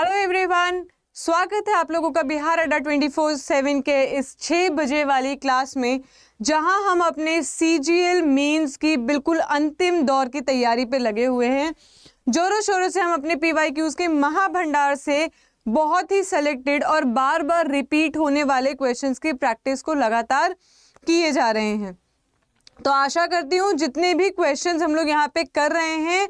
Hello everyone स्वागत है आप लोगों का बिहार अड्डा 24/7 के इस छः बजे वाली क्लास में जहां हम अपने सी जी एल की बिल्कुल अंतिम दौर की तैयारी पर लगे हुए हैं जोरों शोरों से हम अपने पी वाई क्यूज़ के महाभंडार से बहुत ही सेलेक्टेड और बार बार रिपीट होने वाले क्वेश्चंस की प्रैक्टिस को लगातार किए जा रहे हैं तो आशा करती हूँ जितने भी क्वेश्चंस हम लोग यहाँ पे कर रहे हैं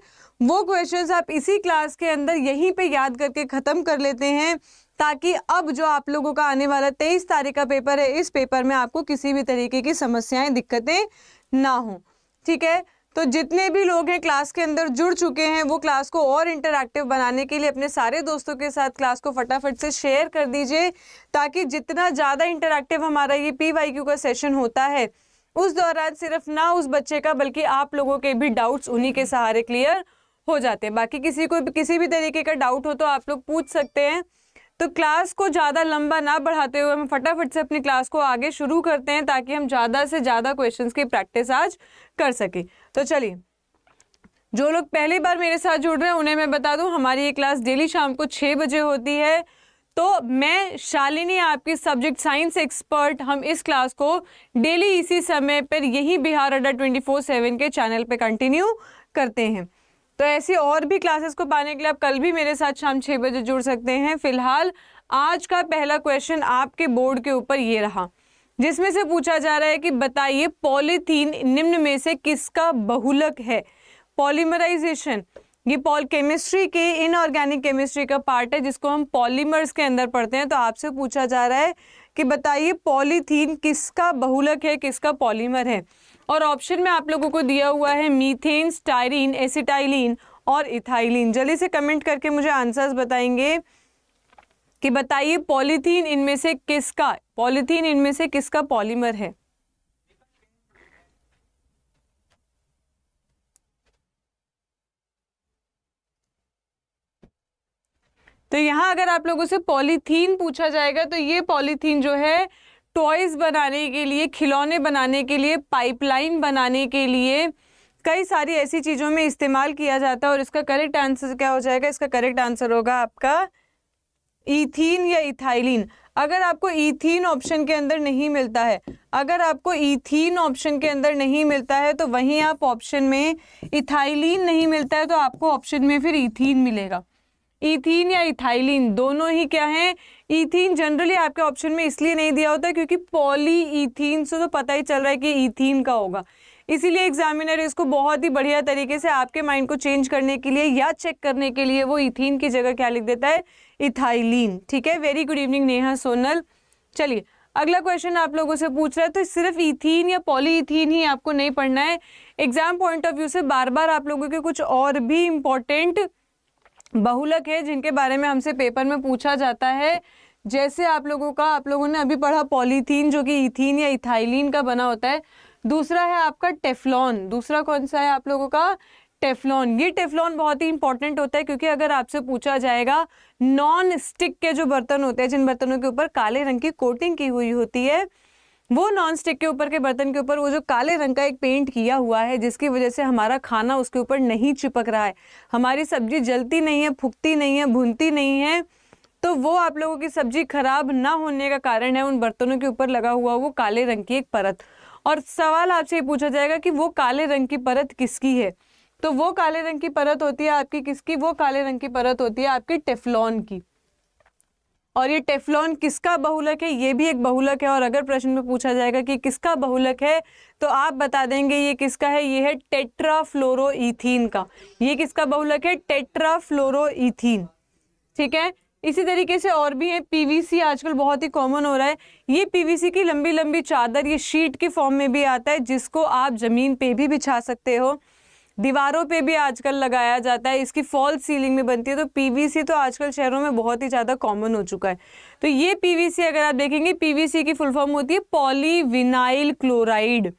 वो क्वेश्चंस आप इसी क्लास के अंदर यहीं पे याद करके ख़त्म कर लेते हैं ताकि अब जो आप लोगों का आने वाला तेईस तारीख का पेपर है इस पेपर में आपको किसी भी तरीके की समस्याएं दिक्कतें ना हों ठीक है तो जितने भी लोग हैं क्लास के अंदर जुड़ चुके हैं वो क्लास को और इंटरैक्टिव बनाने के लिए अपने सारे दोस्तों के साथ क्लास को फटाफट से शेयर कर दीजिए ताकि जितना ज़्यादा इंटरैक्टिव हमारा ये पी वाई क्यू का सेशन होता है उस दौरान सिर्फ ना उस बच्चे का बल्कि आप लोगों के भी डाउट्स उन्हीं के सहारे क्लियर हो जाते हैं बाकी किसी को किसी भी तरीके का डाउट हो तो आप लोग पूछ सकते हैं तो क्लास को ज़्यादा लंबा ना बढ़ाते हुए हम फटाफट से अपनी क्लास को आगे शुरू करते हैं ताकि हम ज़्यादा से ज़्यादा क्वेश्चंस की प्रैक्टिस आज कर सकें तो चलिए जो लोग पहली बार मेरे साथ जुड़ रहे हैं उन्हें मैं बता दूं हमारी ये क्लास डेली शाम को छः बजे होती है तो मैं शालिनी आपकी सब्जेक्ट साइंस एक्सपर्ट हम इस क्लास को डेली इसी समय पर यही Bihar Adda twenty four seven के चैनल पर कंटिन्यू करते हैं तो ऐसी और भी क्लासेस को पाने के लिए आप कल भी मेरे साथ शाम छः बजे जुड़ सकते हैं फिलहाल आज का पहला क्वेश्चन आपके बोर्ड के ऊपर ये रहा जिसमें से पूछा जा रहा है कि बताइए पॉलीथीन निम्न में से किसका बहुलक है पॉलीमराइजेशन ये पॉल केमिस्ट्री के इनऑर्गेनिक केमिस्ट्री का पार्ट है जिसको हम पॉलीमर्स के अंदर पढ़ते हैं तो आपसे पूछा जा रहा है कि बताइए पॉलीथीन किसका बहुलक है किसका पॉलीमर है और ऑप्शन में आप लोगों को दिया हुआ है मीथेन स्टाइरिन एसिटाइलिन और इथाइलिन जल्दी से कमेंट करके मुझे आंसर्स बताएंगे कि बताइए पॉलीथीन इनमें से किसका पॉलीथीन इनमें से किसका पॉलीमर है तो यहाँ अगर आप लोगों से पॉलीथीन पूछा जाएगा तो ये पॉलीथीन जो है टॉयज बनाने के लिए खिलौने बनाने के लिए पाइपलाइन बनाने के लिए कई सारी ऐसी चीज़ों में इस्तेमाल किया जाता है और इसका करेक्ट आंसर क्या हो जाएगा इसका करेक्ट आंसर होगा आपका इथीन या इथाइलिन अगर आपको इथीन ऑप्शन के अंदर नहीं मिलता है अगर आपको इथीन ऑप्शन के अंदर नहीं मिलता है तो वहीं आप ऑप्शन में इथाइलिन नहीं मिलता है तो आपको ऑप्शन में फिर इथीन मिलेगा इथीन या इथाइलिन दोनों ही क्या हैं इथीन जनरली आपके ऑप्शन में इसलिए नहीं दिया होता क्योंकि पॉली इथीन से तो पता ही चल रहा है कि इथीन का होगा इसीलिए एग्जामिनर इसको बहुत ही बढ़िया तरीके से आपके माइंड को चेंज करने के लिए या चेक करने के लिए वो इथीन की जगह क्या लिख देता है इथाइलिन ठीक है very good evening Neha Sonal चलिए अगला क्वेश्चन आप लोगों से पूछ रहा है तो सिर्फ इथीन या पॉलीइथीन ही आपको नहीं पढ़ना है एग्जाम पॉइंट ऑफ व्यू से बार बार आप लोगों के कुछ और भी इम्पोर्टेंट बहुलक है जिनके बारे में हमसे पेपर में पूछा जाता है जैसे आप लोगों का आप लोगों ने अभी पढ़ा पॉलीथीन जो कि इथीन या इथाइलिन का बना होता है दूसरा है आपका टेफलॉन दूसरा कौन सा है आप लोगों का टेफलॉन ये टेफलॉन बहुत ही इंपॉर्टेंट होता है क्योंकि अगर आपसे पूछा जाएगा नॉन स्टिक के जो बर्तन होते हैं जिन बर्तनों के ऊपर काले रंग की कोटिंग की हुई होती है वो नॉन स्टिक के ऊपर के बर्तन के ऊपर वो जो काले रंग का एक पेंट किया हुआ है जिसकी वजह से हमारा खाना उसके ऊपर नहीं चिपक रहा है हमारी सब्जी जलती नहीं है फूकती नहीं है भुनती नहीं है तो वो आप लोगों की सब्जी खराब ना होने का कारण है उन बर्तनों के ऊपर लगा हुआ वो काले रंग की एक परत और सवाल आपसे ये पूछा जाएगा कि वो काले रंग की परत किसकी है तो वो काले रंग की परत होती है आपकी किसकी वो काले रंग की परत होती है आपकी टेफलॉन की और ये टेफ्लॉन किसका बहुलक है ये भी एक बहुलक है और अगर प्रश्न में पूछा जाएगा कि किसका बहुलक है तो आप बता देंगे ये किसका है ये है टेट्राफ्लोरोथीन का ये किसका बहुलक है टेट्राफ्लोरोथीन ठीक है इसी तरीके से और भी है पीवीसी आजकल बहुत ही कॉमन हो रहा है ये पीवीसी की लंबी लंबी चादर ये शीट के फॉर्म में भी आता है जिसको आप ज़मीन पे भी बिछा सकते हो दीवारों पे भी आजकल लगाया जाता है इसकी फॉल्स सीलिंग में बनती है तो पीवीसी तो आजकल शहरों में बहुत ही ज़्यादा कॉमन हो चुका है तो ये पीवीसी अगर आप देखेंगे पीवीसी की फुल फॉर्म होती है पॉलीविनाइल क्लोराइड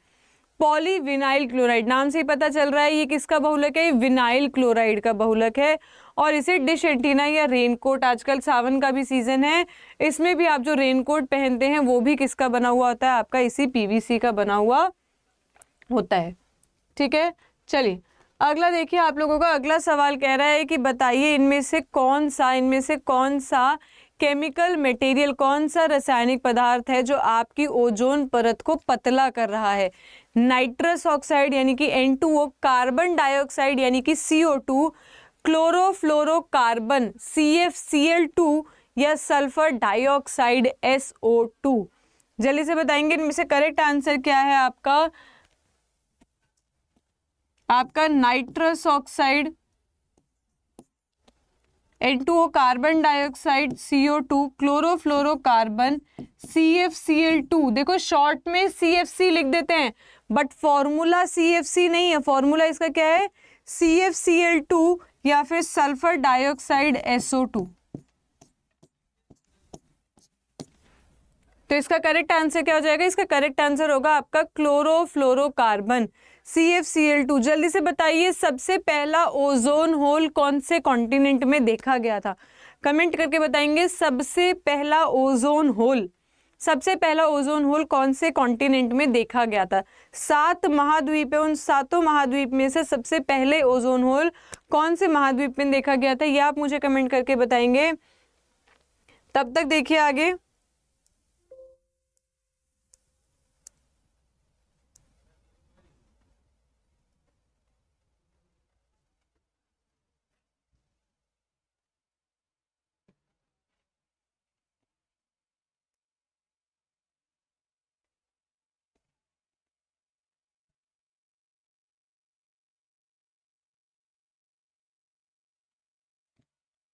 पॉलीविनाइल क्लोराइड नाम से ही पता चल रहा है ये किसका बहुलक है विनाइल क्लोराइड का बहुलक है और इसे डिश एंटीना या रेनकोट आजकल सावन का भी सीजन है इसमें भी आप जो रेनकोट पहनते हैं वो भी किसका बना हुआ होता है आपका इसी पीवीसी का बना हुआ होता है ठीक है चलिए अगला देखिए आप लोगों का अगला सवाल कह रहा है कि बताइए इनमें से कौन सा इनमें से कौन सा केमिकल मटेरियल कौन सा रासायनिक पदार्थ है जो आपकी ओजोन परत को पतला कर रहा है नाइट्रस ऑक्साइड यानी कि एन कार्बन डाइऑक्साइड यानी कि C O two chlorofluorocarbon C F C L two या sulphur dioxide S O two जल्दी से बताएंगे इनमें से करेक्ट आंसर क्या है आपका आपका nitrous oxide N two O carbon dioxide CO two chlorofluorocarbon C F C L two देखो शॉर्ट में सी एफ सी लिख देते हैं but formula C F C नहीं है फॉर्मूला इसका क्या है C F C L two या फिर सल्फर डाइऑक्साइड एसओ टू तो इसका करेक्ट आंसर क्या हो जाएगा इसका करेक्ट आंसर होगा आपका carbon C F C L two जल्दी से बताइए सबसे पहला ओजोन होल कौन से कॉन्टिनेंट में देखा गया था कमेंट करके बताएंगे सबसे पहला ओजोन होल सबसे पहला ओजोन होल कौन से कॉन्टिनेंट में देखा गया था सात महाद्वीप है उन सातों महाद्वीप में से सबसे पहले ओजोन होल कौन से महाद्वीप में देखा गया था यह आप मुझे कमेंट करके बताएंगे तब तक देखिए आगे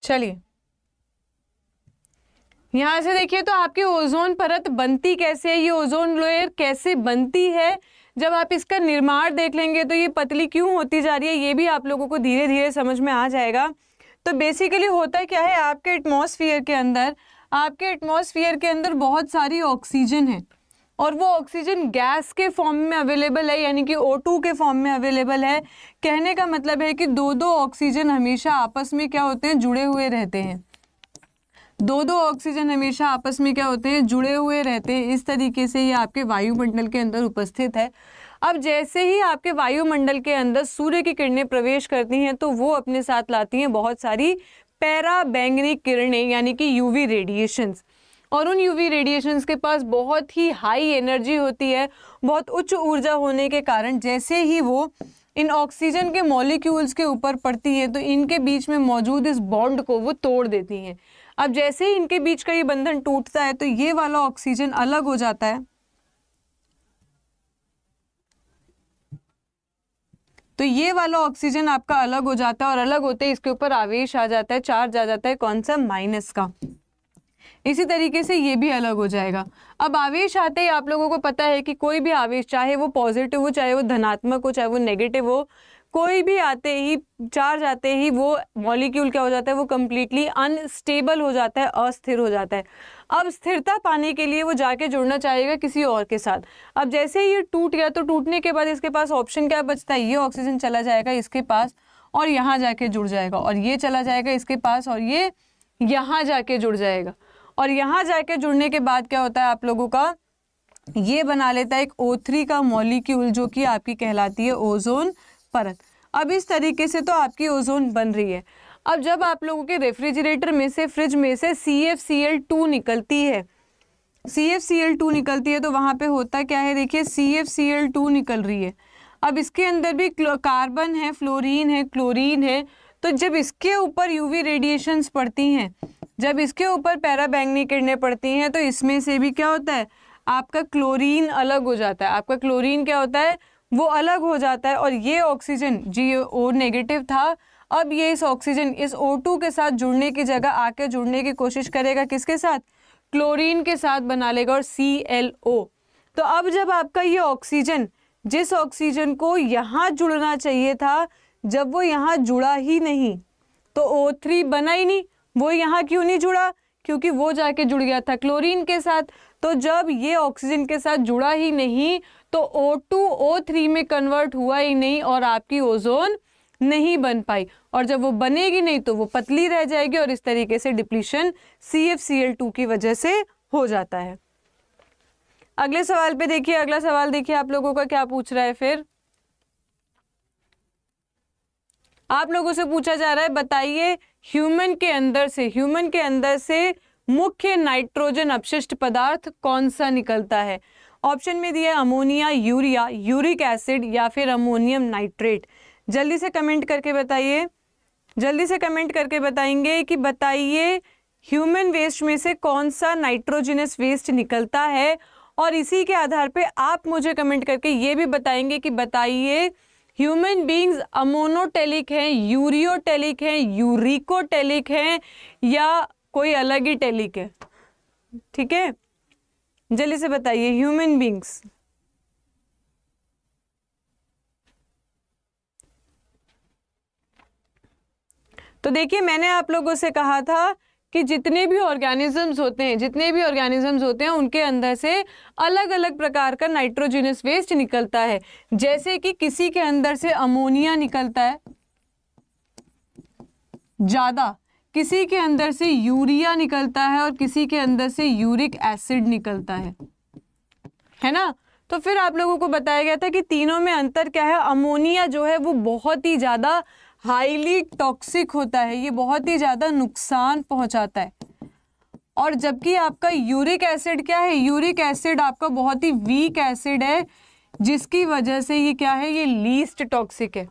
चलिए यहां से देखिए तो आपकी ओजोन परत बनती कैसे है ये ओजोन लेयर कैसे बनती है जब आप इसका निर्माण देख लेंगे तो ये पतली क्यों होती जा रही है ये भी आप लोगों को धीरे धीरे समझ में आ जाएगा तो बेसिकली होता क्या है आपके एटमॉस्फेयर के अंदर आपके एटमॉस्फेयर के अंदर बहुत सारी ऑक्सीजन है और वो ऑक्सीजन गैस के फॉर्म में अवेलेबल है यानी कि O2 के फॉर्म में अवेलेबल है कहने का मतलब है कि दो दो ऑक्सीजन हमेशा आपस में क्या होते हैं जुड़े हुए रहते हैं दो दो ऑक्सीजन हमेशा आपस में क्या होते हैं जुड़े हुए रहते हैं इस तरीके से ये आपके वायुमंडल के अंदर उपस्थित है अब जैसे ही आपके वायुमंडल के अंदर सूर्य की किरणें प्रवेश करती हैं तो वो अपने साथ लाती हैं बहुत सारी पैरा बैंगनी किरणें यानी कि यूवी रेडिएशंस और उन यूवी रेडिएशंस के पास बहुत ही हाई एनर्जी होती है बहुत उच्च ऊर्जा होने के कारण जैसे ही वो इन ऑक्सीजन के मॉलिक्यूल्स के ऊपर पड़ती है तो इनके बीच में मौजूद इस बॉन्ड को वो तोड़ देती हैं अब जैसे ही इनके बीच का ये बंधन टूटता है तो ये वाला ऑक्सीजन अलग हो जाता है तो ये वाला ऑक्सीजन आपका अलग हो जाता है और अलग होते ही इसके ऊपर आवेश आ जाता है चार्ज आ जाता है कौन सा माइनस का इसी तरीके से ये भी अलग हो जाएगा अब आवेश आते ही आप लोगों को पता है कि कोई भी आवेश चाहे वो पॉजिटिव हो चाहे वो धनात्मक हो चाहे वो नेगेटिव हो कोई भी आते ही चार्ज आते ही वो मॉलिक्यूल क्या हो जाता है वो कम्प्लीटली अनस्टेबल हो जाता है अस्थिर हो जाता है अब स्थिरता पाने के लिए वो जाके जुड़ना चाहेगा किसी और के साथ अब जैसे ही ये टूट गया तो टूटने के बाद इसके पास ऑप्शन क्या बचता है ये ऑक्सीजन चला जाएगा इसके पास और यहाँ जाके जुड़ जाएगा और ये चला जाएगा इसके पास और ये यहाँ जाके जुड़ जाएगा और यहाँ जाके जुड़ने के बाद क्या होता है आप लोगों का ये बना लेता है एक O3 का मॉलिक्यूल जो कि आपकी कहलाती है ओजोन परत अब इस तरीके से तो आपकी ओजोन बन रही है अब जब आप लोगों के रेफ्रिजरेटर में से फ्रिज में से C F C L two निकलती है C F C L two निकलती है तो वहाँ पे होता क्या है देखिए C F C L two निकल रही है अब इसके अंदर भी कार्बन है फ्लोरीन है क्लोरीन है तो जब इसके ऊपर यूवी रेडिएशंस पड़ती हैं जब इसके ऊपर पैरा बैंगनी किरणें पड़ती हैं तो इसमें से भी क्या होता है आपका क्लोरीन अलग हो जाता है आपका क्लोरीन क्या होता है वो अलग हो जाता है और ये ऑक्सीजन जी ओ नेगेटिव था अब ये इस ऑक्सीजन इस ओ टू के साथ जुड़ने की जगह आके जुड़ने की कोशिश करेगा किसके साथ क्लोरीन के साथ बना लेगा और सी एल ओ तो अब जब आपका ये ऑक्सीजन जिस ऑक्सीजन को यहाँ जुड़ना चाहिए था जब वो यहाँ जुड़ा ही नहीं तो ओ थ्री बना ही नहीं वो यहाँ क्यों नहीं जुड़ा क्योंकि वो जाके जुड़ गया था क्लोरीन के साथ तो जब ये ऑक्सीजन के साथ जुड़ा ही नहीं तो ओ टू ओ थ्री में कन्वर्ट हुआ ही नहीं और आपकी ओजोन नहीं बन पाई और जब वो बनेगी नहीं तो वो पतली रह जाएगी और इस तरीके से depletion C C F L two की वजह से हो जाता है अगले सवाल पे देखिए अगला सवाल देखिए आप लोगों का क्या पूछ रहा है फिर आप लोगों से पूछा जा रहा है बताइए ह्यूमन के अंदर से ह्यूमन के अंदर से मुख्य नाइट्रोजन अपशिष्ट पदार्थ कौन सा निकलता है ऑप्शन में दिया अमोनिया यूरिया यूरिक एसिड या फिर अमोनियम नाइट्रेट जल्दी से कमेंट करके बताइए जल्दी से कमेंट करके बताएंगे कि बताइए ह्यूमन वेस्ट में से कौन सा नाइट्रोजिनस वेस्ट निकलता है और इसी के आधार पे आप मुझे कमेंट करके ये भी बताएंगे कि बताइए ह्यूमन बींग्स अमोनोटेलिक हैं यूरियोटेलिक हैं यूरिकोटेलिक हैं या कोई अलग ही टेलिक है ठीक है जल्दी से बताइए ह्यूमन बींग्स तो देखिए मैंने आप लोगों से कहा था कि जितने भी ऑर्गेनिजम्स होते हैं जितने भी ऑर्गेनिजम्स होते हैं उनके अंदर से अलग अलग प्रकार का नाइट्रोजिनस वेस्ट निकलता है जैसे कि किसी के अंदर से अमोनिया निकलता है ज़्यादा किसी के अंदर से यूरिया निकलता है और किसी के अंदर से यूरिक एसिड निकलता है है ना तो फिर आप लोगों को बताया गया था कि तीनों में अंतर क्या है अमोनिया जो है वो बहुत ही ज़्यादा हाईली टॉक्सिक होता है ये बहुत ही ज़्यादा नुकसान पहुंचाता है और जबकि आपका यूरिक एसिड क्या है यूरिक एसिड आपका बहुत ही वीक एसिड है जिसकी वजह से ये क्या है ये लीस्ट टॉक्सिक है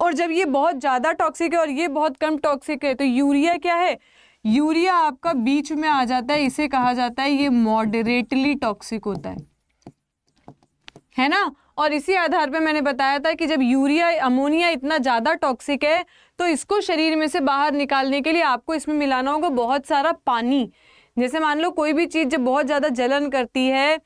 और जब ये बहुत ज़्यादा टॉक्सिक है और ये बहुत कम टॉक्सिक है तो यूरिया क्या है यूरिया आपका बीच में आ जाता है इसे कहा जाता है ये मॉडरेटली टॉक्सिक होता है है ना और इसी आधार पर मैंने बताया था कि जब यूरिया अमोनिया इतना ज़्यादा टॉक्सिक है तो इसको शरीर में से बाहर निकालने के लिए आपको इसमें मिलाना होगा बहुत सारा पानी जैसे मान लो कोई भी चीज़ जब बहुत ज़्यादा जलन करती है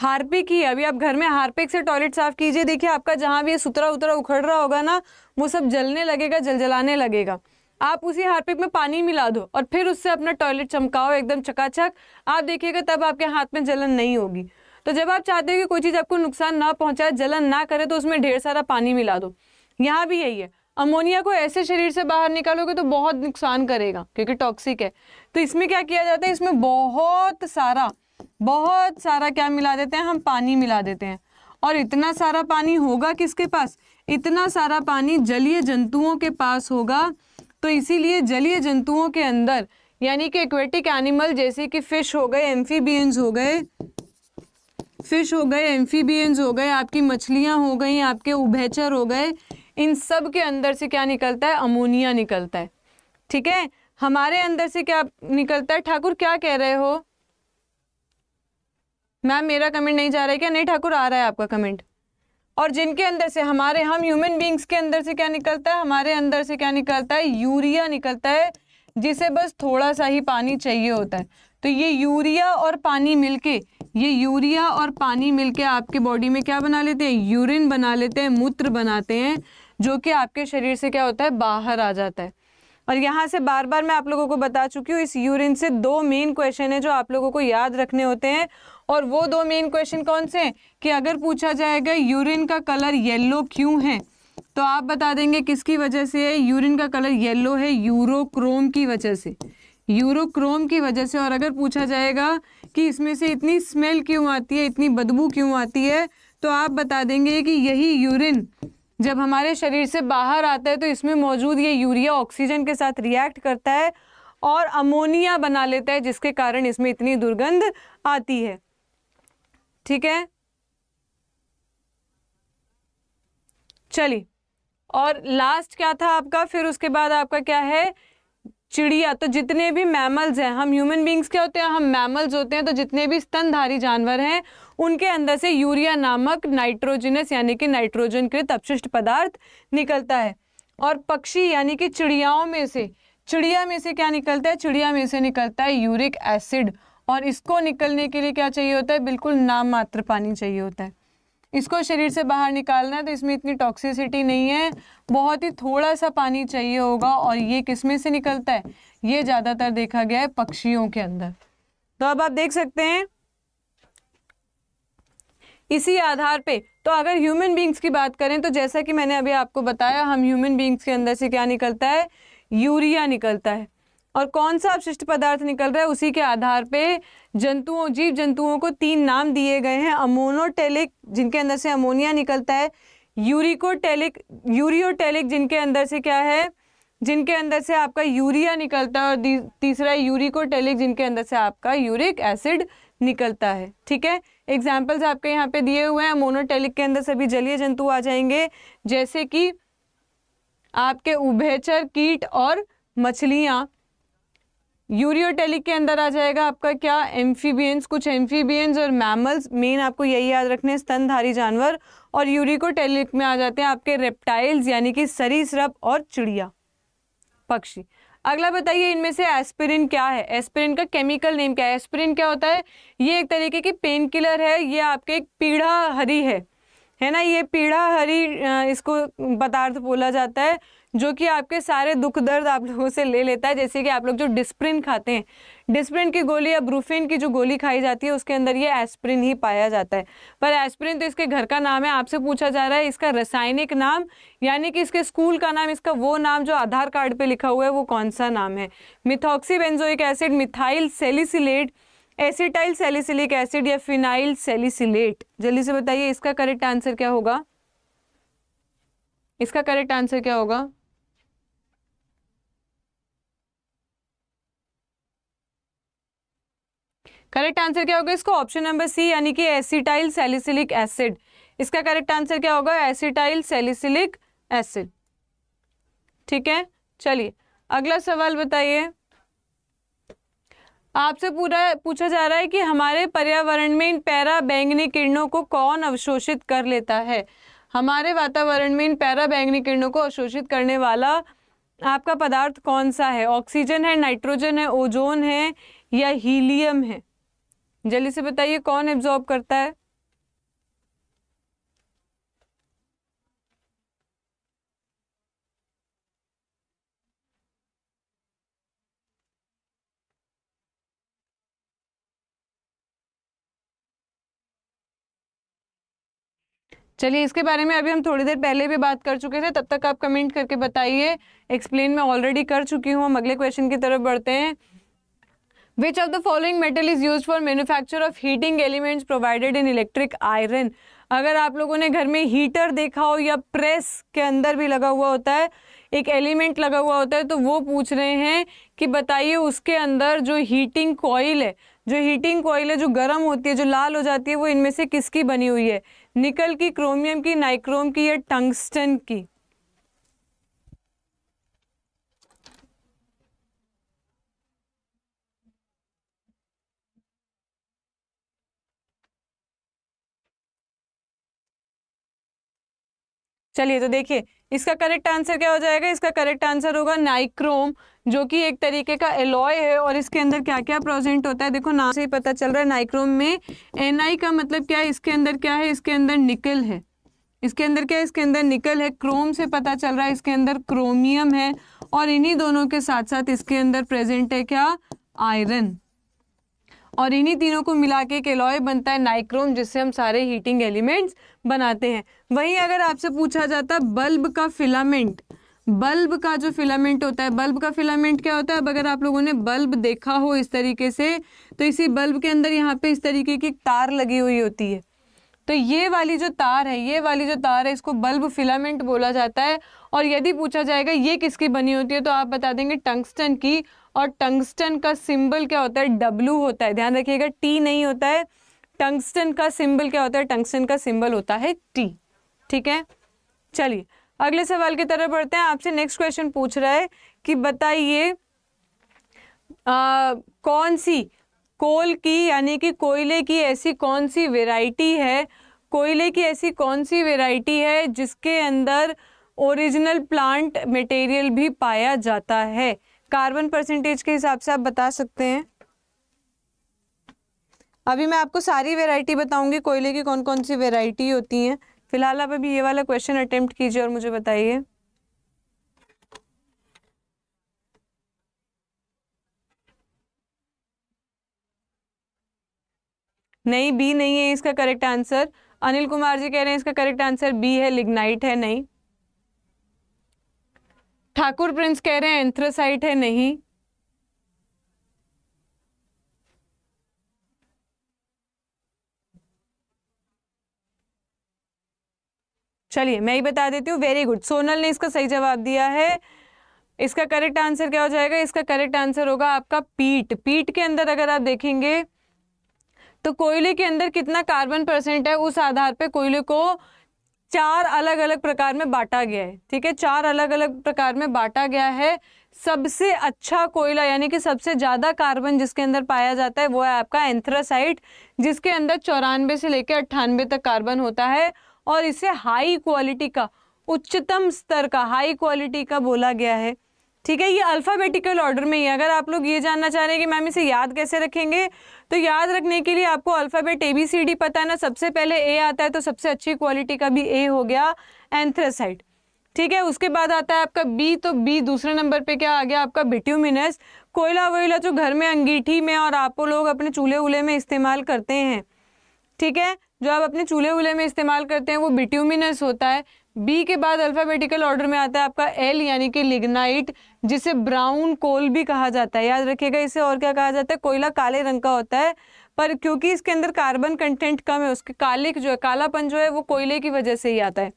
हार्पिक ही अभी आप घर में हार्पिक से टॉयलेट साफ़ कीजिए देखिए आपका जहाँ भी ये सुतरा उतरा उखड़ रहा होगा ना वो सब जलने लगेगा जल जलाने लगेगा आप उसी हार्पिक में पानी मिला दो और फिर उससे अपना टॉयलेट चमकाओ एकदम चकाचक आप देखिएगा तब आपके हाथ में जलन नहीं होगी तो जब आप चाहते हो कि कोई चीज़ आपको नुकसान ना पहुंचाए जलन ना करे तो उसमें ढेर सारा पानी मिला दो यहाँ भी यही है अमोनिया को ऐसे शरीर से बाहर निकालोगे तो बहुत नुकसान करेगा क्योंकि टॉक्सिक है तो इसमें क्या किया जाता है इसमें बहुत सारा बहुत सारा क्या मिला देते हैं हम पानी मिला देते हैं और इतना सारा पानी होगा किसके पास इतना सारा पानी जलीय जंतुओं के पास होगा तो इसीलिए जलीय जंतुओं के अंदर यानी कि एक्वेटिक एनिमल जैसे कि फिश हो गए एम्फीबियंस हो गए फिश हो गए एम्फीबियंस हो गए आपकी मछलियाँ हो गई आपके उभेचर हो गए इन सब के अंदर से क्या निकलता है अमोनिया निकलता है ठीक है हमारे अंदर से क्या निकलता है ठाकुर क्या कह रहे हो मैम मेरा कमेंट नहीं जा रहा है क्या नहीं ठाकुर आ रहा है आपका कमेंट और जिनके अंदर से हमारे हम ह्यूमन बींग्स के अंदर से क्या निकलता है हमारे अंदर से क्या निकलता है यूरिया निकलता है जिसे बस थोड़ा सा ही पानी चाहिए होता है तो ये यूरिया और पानी मिलके ये यूरिया और पानी मिलके आपके बॉडी में क्या बना लेते हैं यूरिन बना लेते हैं मूत्र बनाते हैं जो कि आपके शरीर से क्या होता है बाहर आ जाता है और यहाँ से बार बार मैं आप लोगों को बता चुकी हूँ इस यूरिन से दो मेन क्वेश्चन है जो आप लोगों को याद रखने होते हैं और वो दो मेन क्वेश्चन कौन से हैं कि अगर पूछा जाएगा यूरिन का कलर येल्लो क्यों है तो आप बता देंगे किसकी वजह से है यूरिन का कलर येल्लो है यूरोक्रोम की वजह से यूरोक्रोम की वजह से और अगर पूछा जाएगा कि इसमें से इतनी स्मेल क्यों आती है इतनी बदबू क्यों आती है तो आप बता देंगे कि यही यूरिन जब हमारे शरीर से बाहर आता है तो इसमें मौजूद ये यूरिया ऑक्सीजन के साथ रिएक्ट करता है और अमोनिया बना लेता है जिसके कारण इसमें इतनी दुर्गंध आती है ठीक है चलिए और लास्ट क्या था आपका फिर उसके बाद आपका क्या है चिड़िया तो जितने भी मैमल्स हैं हम ह्यूमन बींग्स क्या होते हैं हम मैमल्स होते हैं तो जितने भी स्तनधारी जानवर हैं उनके अंदर से यूरिया नामक नाइट्रोजनस यानी कि नाइट्रोजन कृत अपशिष्ट पदार्थ निकलता है और पक्षी यानी कि चिड़ियाओं में से चिड़िया में से क्या निकलता है चिड़िया में से निकलता है यूरिक एसिड और इसको निकलने के लिए क्या चाहिए होता है बिल्कुल नाम मात्र पानी चाहिए होता है इसको शरीर से बाहर निकालना है तो इसमें इतनी टॉक्सिसिटी नहीं है बहुत ही थोड़ा सा पानी चाहिए होगा और ये किस में से निकलता है ये ज़्यादातर देखा गया है पक्षियों के अंदर तो अब आप देख सकते हैं इसी आधार पे तो अगर ह्यूमन बींग्स की बात करें तो जैसा कि मैंने अभी आपको बताया हम ह्यूमन बींग्स के अंदर से क्या निकलता है यूरिया निकलता है और कौन सा अपशिष्ट पदार्थ निकल रहा है उसी के आधार पे जंतुओं जीव जंतुओं को तीन नाम दिए गए हैं अमोनोटेलिक जिनके अंदर से अमोनिया निकलता है यूरिकोटेलिक यूरियोटेलिक जिनके अंदर से क्या है जिनके अंदर से आपका यूरिया निकलता है और तीसरा यूरिकोटेलिक जिनके अंदर से आपका यूरिक एसिड निकलता है ठीक है एग्जाम्पल्स आपके यहाँ पे दिए हुए हैं अमोनोटेलिक के अंदर सभी जलीय जंतु आ जाएंगे जैसे कि आपके उभयचर कीट और मछलियाँ यूरियोटेलिक के अंदर आ जाएगा आपका क्या एम्फीबियंस कुछ एम्फीबियंस और मैमल्स मेन आपको यही याद रखने स्तनधारी जानवर और यूरिकोटेलिक में आ जाते हैं आपके रेप्टाइल्स यानी कि सरप और चिड़िया पक्षी अगला बताइए इनमें से एस्पिरिन क्या है एस्पिरिन का केमिकल नेम क्या है एस्पिरिन क्या होता है ये एक तरीके की पेन किलर है ये आपके एक पीढ़ा हरी है है ना ये पीढ़ा हरी इसको पदार्थ बोला जाता है जो कि आपके सारे दुख दर्द आप लोगों से ले लेता है जैसे कि आप लोग जो डिस्प्रिन खाते हैं डिस्प्रिन की गोली या ब्रूफिन की जो गोली खाई जाती है उसके अंदर ये एस्प्रिन ही पाया जाता है पर एस्प्रिन तो इसके घर का नाम है आपसे पूछा जा रहा है इसका रासायनिक नाम यानी कि इसके स्कूल का नाम इसका वो नाम जो आधार कार्ड पर लिखा हुआ है वो कौन सा नाम है methoxy acid methyl salicylate acetyl salicylic acid या फिनाइल सेलिसिलेट जल्दी से बताइए इसका करेक्ट आंसर क्या होगा इसका करेक्ट आंसर क्या होगा करेक्ट आंसर क्या होगा इसका ऑप्शन नंबर सी यानी कि एसिटाइल सेलिसिलिक एसिड इसका करेक्ट आंसर क्या होगा एसिटाइल सेलिसिलिक एसिड ठीक है चलिए अगला सवाल बताइए आपसे पूरा पूछा जा रहा है कि हमारे पर्यावरण में इन पैरा बैंगनी किरणों को कौन अवशोषित कर लेता है हमारे वातावरण में इन पैरा बैंगनी किरणों को अवशोषित करने वाला आपका पदार्थ कौन सा है ऑक्सीजन है नाइट्रोजन है ओजोन है या हीलियम है जल्दी से बताइए कौन एब्जॉर्ब करता है चलिए इसके बारे में अभी हम थोड़ी देर पहले भी बात कर चुके थे तब तक आप कमेंट करके बताइए एक्सप्लेन मैं ऑलरेडी कर चुकी हूँ हम अगले क्वेश्चन की तरफ बढ़ते हैं which of the following metal is use for manufacture of heating elements provided in electric iron अगर आप लोगों ने घर में हीटर देखा हो या प्रेस के अंदर भी लगा हुआ होता है एक एलिमेंट लगा हुआ होता है तो वो पूछ रहे हैं कि बताइए उसके अंदर जो हीटिंग कॉइल है जो हीटिंग कॉइल है जो गर्म होती है जो लाल हो जाती है वो इनमें से किसकी बनी हुई है निकल की क्रोमियम की नाइक्रोम की या टंगस्टन की चलिए तो देखिए इसका करेक्ट आंसर क्या हो जाएगा इसका करेक्ट आंसर होगा नाइक्रोम जो कि एक तरीके का एलॉय है और इसके अंदर क्या क्या प्रेजेंट होता है देखो नाम से ही पता चल रहा है नाइक्रोम में एनआई का मतलब क्या है इसके अंदर क्या है इसके अंदर निकल है इसके अंदर क्या है इसके अंदर निकल है क्रोम से पता चल रहा है इसके अंदर क्रोमियम है और इन्हीं दोनों के साथ साथ इसके अंदर प्रेजेंट है क्या आयरन और इन्हीं तीनों को मिला के केलॉय बनता है नाइक्रोम जिससे हम सारे हीटिंग एलिमेंट्स बनाते हैं वहीं अगर आपसे पूछा जाता बल्ब का फिलामेंट बल्ब का जो फिलामेंट होता है बल्ब का फिलामेंट क्या होता है अब अगर आप लोगों ने बल्ब देखा हो इस तरीके से तो इसी बल्ब के अंदर यहाँ पे इस तरीके की तार लगी हुई होती है तो ये वाली जो तार है ये वाली जो तार है इसको बल्ब फिलामेंट बोला जाता है और यदि पूछा जाएगा ये किसकी बनी होती है तो आप बता देंगे टंगस्टन की और टंगस्टन का सिंबल क्या होता है डब्लू होता है ध्यान रखिएगा टी नहीं होता है टंगस्टन का सिंबल क्या होता है टंगस्टन का सिंबल होता है टी ठीक है चलिए अगले सवाल की तरफ बढ़ते हैं आपसे नेक्स्ट क्वेश्चन पूछ रहा है कि बताइए कौन सी कोल की यानी कि कोयले की ऐसी कौन सी वेराइटी है कोयले की ऐसी कौन सी वेराइटी है जिसके अंदर ओरिजिनल प्लांट मटेरियल भी पाया जाता है कार्बन परसेंटेज के हिसाब से आप बता सकते हैं अभी मैं आपको सारी वेराइटी बताऊंगी कोयले की कौन कौन सी वेराइटी होती हैं फिलहाल आप अभी ये वाला क्वेश्चन अटेम्प्ट कीजिए और मुझे बताइए नहीं बी नहीं है इसका करेक्ट आंसर अनिल कुमार जी कह रहे हैं इसका करेक्ट आंसर बी है लिग्नाइट है नहीं ठाकुर प्रिंस कह रहे हैं एंथ्रोसाइट है नहीं चलिए मैं ही बता देती हूँ वेरी गुड सोनल ने इसका सही जवाब दिया है इसका करेक्ट आंसर क्या हो जाएगा इसका करेक्ट आंसर होगा आपका पीट पीट के अंदर अगर आप देखेंगे तो कोयले के अंदर कितना कार्बन परसेंट है उस आधार पे कोयले को चार अलग अलग प्रकार में बांटा गया है ठीक है चार अलग अलग प्रकार में बांटा गया है सबसे अच्छा कोयला यानी कि सबसे ज़्यादा कार्बन जिसके अंदर पाया जाता है वो है आपका एंथ्रासाइट जिसके अंदर चौरानवे से लेकर अट्ठानवे तक कार्बन होता है और इसे हाई क्वालिटी का उच्चतम स्तर का हाई क्वालिटी का बोला गया है ठीक है ये अल्फ़ाबेटिकल ऑर्डर में ही अगर आप लोग ये जानना चाह रहे हैं कि मैम इसे याद कैसे रखेंगे तो याद रखने के लिए आपको alphabet A B C D पता है ना सबसे पहले ए आता है तो सबसे अच्छी क्वालिटी का भी ए हो गया एंथ्रेसाइड ठीक है उसके बाद आता है आपका बी तो बी दूसरे नंबर पे क्या आ गया आपका बिट्यूमिनस कोयला वोयला जो घर में अंगीठी में और आप लोग अपने चूल्हे उल्हे में इस्तेमाल करते हैं ठीक है जो आप अपने चूल्हे उल्हे में इस्तेमाल करते हैं वो बिट्यूमिनस होता है बी के बाद अल्फाबेटिकल ऑर्डर में आता है आपका एल यानी कि लिग्नाइट जिसे ब्राउन कोल भी कहा जाता है याद रखिएगा इसे और क्या कहा जाता है कोयला काले रंग का होता है पर क्योंकि इसके अंदर कार्बन कंटेंट कम है उसके काले जो है कालापन जो है वो कोयले की वजह से ही आता है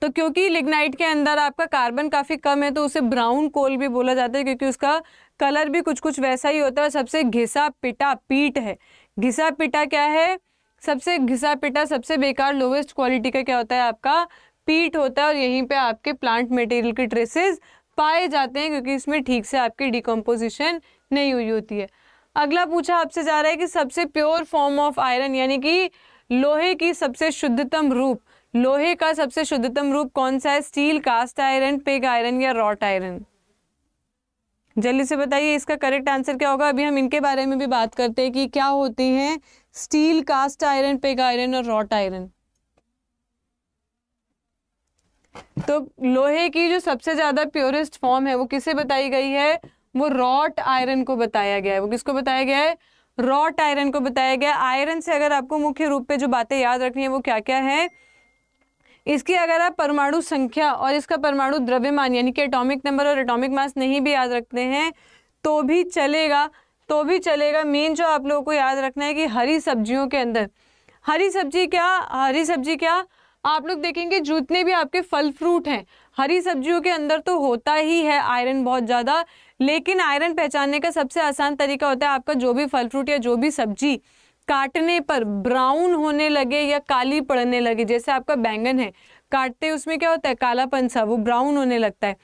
तो क्योंकि लिग्नाइट के अंदर आपका कार्बन काफ़ी कम है तो उसे ब्राउन कोल भी बोला जाता है क्योंकि उसका कलर भी कुछ कुछ वैसा ही होता है सबसे घिसा पिटा पीट है घिसा पिटा क्या है सबसे घिसा पिटा सबसे बेकार लोवेस्ट क्वालिटी का क्या होता है आपका पीट होता है और यहीं पे आपके प्लांट मटेरियल के ट्रेसेस पाए जाते हैं क्योंकि इसमें ठीक से आपकी डिकम्पोजिशन नहीं हुई होती है अगला पूछा आपसे जा रहा है कि सबसे प्योर फॉर्म ऑफ आयरन यानी कि लोहे की सबसे शुद्धतम रूप लोहे का सबसे शुद्धतम रूप कौन सा है steel cast iron pig iron या रॉट आयरन जल्दी से बताइए इसका करेक्ट आंसर क्या होगा अभी हम इनके बारे में भी बात करते हैं कि क्या होती हैं steel cast iron pig iron और रॉट आयरन तो लोहे की जो सबसे ज्यादा प्योरेस्ट फॉर्म है वो किसे बताई गई है वो रॉट आयरन को बताया गया है वो किसको बताया गया है रॉट आयरन को बताया गया आयरन से अगर आपको मुख्य रूप पे जो बातें याद रखनी है वो क्या क्या है इसकी अगर आप परमाणु संख्या और इसका परमाणु द्रव्यमान यानी कि एटॉमिक नंबर और एटॉमिक मास नहीं भी याद रखते हैं तो भी चलेगा तो भी चलेगा मेन जो आप लोगों को याद रखना है कि हरी सब्जियों के अंदर हरी सब्जी क्या हरी सब्जी क्या आप लोग देखेंगे जितने भी आपके फल फ्रूट हैं हरी सब्जियों के अंदर तो होता ही है आयरन बहुत ज़्यादा लेकिन आयरन पहचानने का सबसे आसान तरीका होता है आपका जो भी फल फ्रूट या जो भी सब्जी काटने पर ब्राउन होने लगे या काली पड़ने लगे जैसे आपका बैंगन है काटते उसमें क्या होता है कालापन सा वो ब्राउन होने लगता है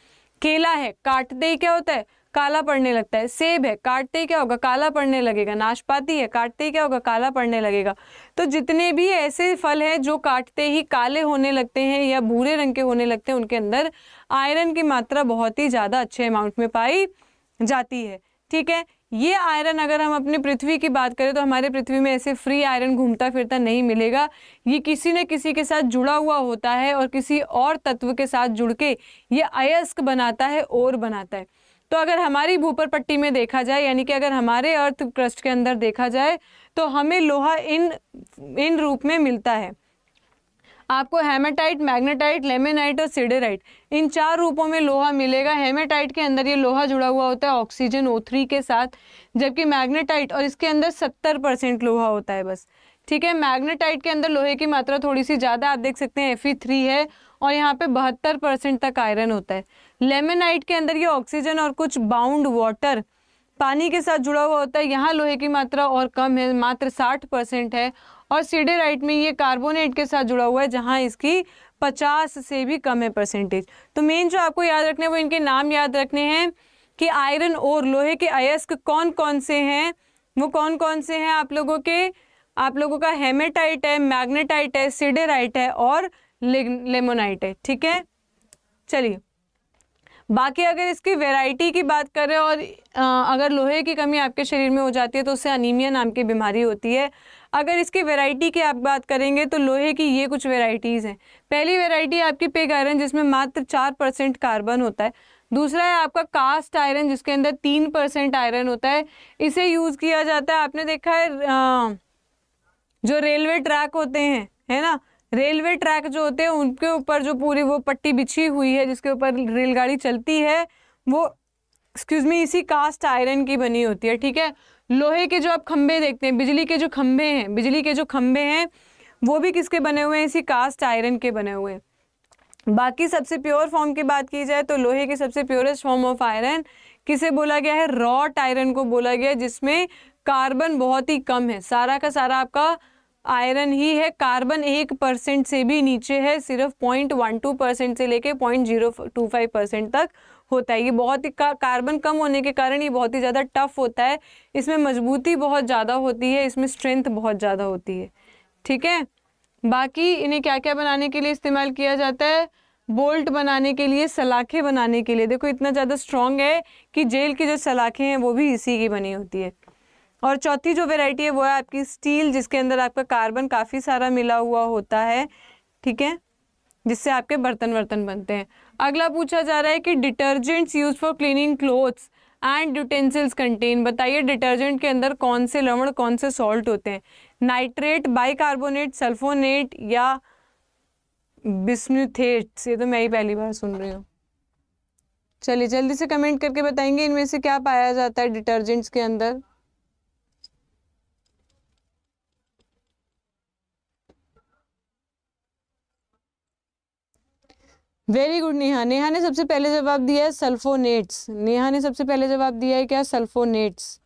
केला है काटते ही क्या होता है काला पड़ने लगता है सेब है काटते क्या होगा काला पड़ने लगेगा नाशपाती है काटते क्या होगा काला पड़ने लगेगा तो जितने भी ऐसे फल हैं जो काटते ही काले होने लगते हैं या भूरे रंग के होने लगते हैं उनके अंदर आयरन की मात्रा बहुत ही ज़्यादा अच्छे अमाउंट में पाई जाती है ठीक है ये आयरन अगर हम अपने पृथ्वी की बात करें तो हमारे पृथ्वी में ऐसे फ्री आयरन घूमता फिरता नहीं मिलेगा ये किसी न किसी के साथ जुड़ा हुआ होता है और किसी और तत्व के साथ जुड़ के ये अयस्क बनाता है और बनाता है तो अगर हमारी भूपर पट्टी में देखा जाए यानी कि अगर हमारे अर्थ क्रस्ट के अंदर देखा जाए तो हमें लोहा इन इन रूप में मिलता है आपको हेमेटाइट मैग्नेटाइट लेमेनाइट और सिडेराइट इन चार रूपों में लोहा मिलेगा हेमेटाइट के अंदर ये लोहा जुड़ा हुआ होता है ऑक्सीजन ओ के साथ जबकि मैग्नेटाइट और इसके अंदर 70 परसेंट लोहा होता है बस ठीक है मैग्नेटाइट के अंदर लोहे की मात्रा थोड़ी सी ज़्यादा आप देख सकते हैं एफ है और यहाँ पे बहत्तर परसेंट तक आयरन होता है लेमनाइट के अंदर ये ऑक्सीजन और कुछ बाउंड वाटर पानी के साथ जुड़ा हुआ होता है यहाँ लोहे की मात्रा और कम है मात्र साठ परसेंट है और सीडेराइट में ये कार्बोनेट के साथ जुड़ा हुआ है जहाँ इसकी पचास से भी कम है परसेंटेज तो मेन जो आपको याद रखने वो इनके नाम याद रखने हैं कि आयरन और लोहे के अयस्क कौन कौन से हैं वो कौन कौन से हैं आप लोगों के आप लोगों का हेमेटाइट है मैग्नेटाइट है सीडेराइट है और लेमोनाइट है ठीक है चलिए बाकी अगर इसकी वेराइटी की बात करें और अगर लोहे की कमी आपके शरीर में हो जाती है तो उससे अनिमिया नाम की बीमारी होती है अगर इसकी वेराइटी की आप बात करेंगे तो लोहे की ये कुछ वेराइटीज़ हैं पहली वेराइटी आपकी पेग आयरन जिसमें मात्र चार परसेंट कार्बन होता है दूसरा है आपका कास्ट आयरन जिसके अंदर तीन परसेंट आयरन होता है इसे यूज़ किया जाता है आपने देखा है जो रेलवे ट्रैक होते हैं है ना रेलवे ट्रैक जो होते हैं उनके ऊपर जो पूरी वो पट्टी बिछी हुई है जिसके ऊपर रेलगाड़ी चलती है वो एक्सक्यूज मी इसी कास्ट आयरन की बनी होती है ठीक है लोहे के जो आप खंभे देखते हैं बिजली के जो खंभे हैं बिजली के जो खंभे हैं वो भी किसके बने हुए हैं इसी कास्ट आयरन के बने हुए हैं बाकी सबसे प्योर फॉर्म की बात की जाए तो लोहे के सबसे प्योरेस्ट फॉर्म ऑफ आयरन किसे बोला गया है रॉट आयरन को बोला गया जिसमें कार्बन बहुत ही कम है सारा का सारा आपका आयरन ही है कार्बन एक परसेंट से भी नीचे है सिर्फ पॉइंट वन टू परसेंट से लेके point zero two five percent तक होता है ये बहुत ही का, कार्बन कम होने के कारण ये बहुत ही ज़्यादा टफ होता है इसमें मजबूती बहुत ज़्यादा होती है इसमें स्ट्रेंथ बहुत ज़्यादा होती है ठीक है बाकी इन्हें क्या क्या बनाने के लिए इस्तेमाल किया जाता है बोल्ट बनाने के लिए सलाखें बनाने के लिए देखो इतना ज़्यादा स्ट्रॉन्ग है कि जेल की जो सलाखें हैं वो भी इसी की बनी होती है और चौथी जो वेराइटी है वो है आपकी स्टील जिसके अंदर आपका कार्बन काफ़ी सारा मिला हुआ होता है ठीक है जिससे आपके बर्तन वर्तन बनते हैं अगला पूछा जा रहा है कि detergents use for cleaning clothes and utensils contain बताइए डिटर्जेंट के अंदर कौन से लवण कौन से सॉल्ट होते हैं नाइट्रेट बाइकार्बोनेट सल्फोनेट या बिस्म्यूथेट्स ये तो मैं ही पहली बार सुन रही हूँ चलिए जल्दी से कमेंट करके बताएंगे इनमें से क्या पाया जाता है डिटर्जेंट्स के अंदर वेरी गुड नेहा नेहा ने सबसे पहले जवाब दिया है सल्फोनेट्स नेहा ने सबसे पहले जवाब दिया है क्या सल्फोनेट्स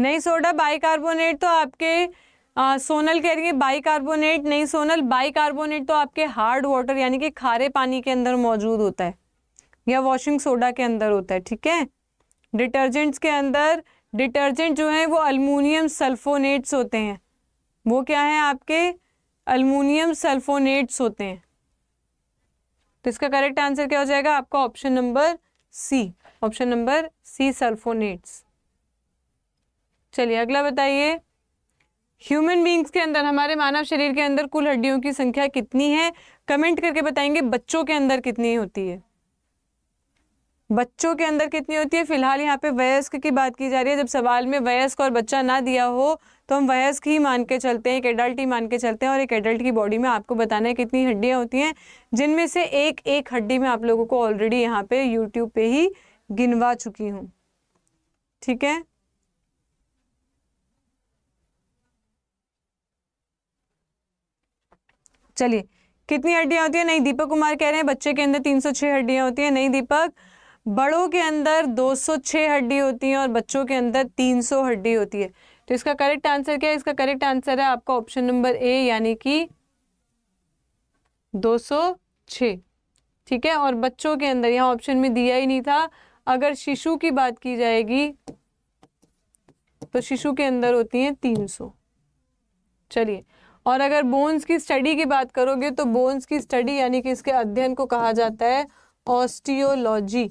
नहीं सोडा बाइकार्बोनेट तो आपके आ, सोनल कह रही है बाइकार्बोनेट नहीं सोनल बाइकार्बोनेट तो आपके हार्ड वाटर यानी कि खारे पानी के अंदर मौजूद होता है या वॉशिंग सोडा के अंदर होता है ठीक है डिटर्जेंट्स के अंदर डिटर्जेंट जो है वो अल्मोनियम सल्फोनेट्स होते हैं वो क्या है आपके अल्मोनियम सल्फोनेट्स होते हैं तो इसका करेक्ट आंसर क्या हो जाएगा आपका option number C option number C sulphonates चलिए अगला बताइए ह्यूमन बींग्स के अंदर हमारे मानव शरीर के अंदर कुल हड्डियों की संख्या कितनी है कमेंट करके बताएंगे बच्चों के अंदर कितनी होती है बच्चों के अंदर कितनी होती है फिलहाल यहाँ पे वयस्क की बात की जा रही है जब सवाल में वयस्क और बच्चा ना दिया हो तो हम वयस्क ही मान के चलते हैं एक एडल्ट ही मान के चलते हैं और एक एडल्ट की बॉडी में आपको बताना है कितनी हड्डियाँ होती हैं जिनमें से एक एक हड्डी में आप लोगों को ऑलरेडी यहाँ पे यूट्यूब पे ही गिनवा चुकी हूँ ठीक है चलिए कितनी हड्डियाँ होती है नहीं दीपक कुमार कह रहे हैं बच्चे के अंदर 306 हड्डियाँ होती हैं नहीं दीपक बड़ों के अंदर 206 हड्डी होती है और बच्चों के अंदर 300 हड्डी होती है तो इसका करेक्ट आंसर क्या है इसका करेक्ट आंसर है आपका ऑप्शन नंबर ए यानी कि 206 ठीक है और बच्चों के अंदर यहाँ ऑप्शन में दिया ही नहीं था अगर शिशु की बात की जाएगी तो शिशु के अंदर होती हैं तीन चलिए और अगर बोन्स की स्टडी की बात करोगे तो बोन्स की स्टडी यानी कि इसके अध्ययन को कहा जाता है ऑस्टियोलॉजी